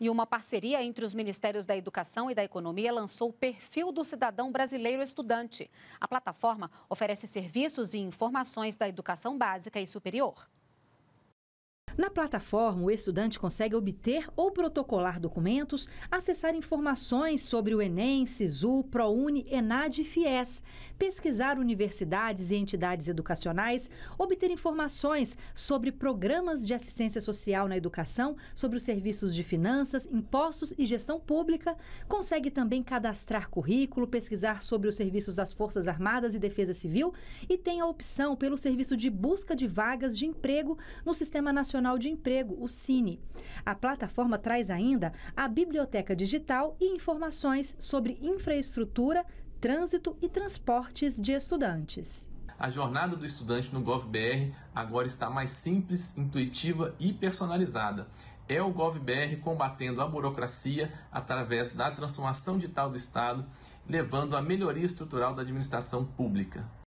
E uma parceria entre os Ministérios da Educação e da Economia lançou o Perfil do Cidadão Brasileiro Estudante. A plataforma oferece serviços e informações da educação básica e superior. Na plataforma, o estudante consegue obter ou protocolar documentos, acessar informações sobre o Enem, Cisu, ProUni, Enad e FIES, pesquisar universidades e entidades educacionais, obter informações sobre programas de assistência social na educação, sobre os serviços de finanças, impostos e gestão pública, consegue também cadastrar currículo, pesquisar sobre os serviços das Forças Armadas e Defesa Civil e tem a opção pelo serviço de busca de vagas de emprego no Sistema Nacional Nacional de Emprego, o Cine. A plataforma traz ainda a biblioteca digital e informações sobre infraestrutura, trânsito e transportes de estudantes. A jornada do estudante no GovBR agora está mais simples, intuitiva e personalizada. É o GovBR combatendo a burocracia através da transformação digital do Estado, levando a melhoria estrutural da administração pública.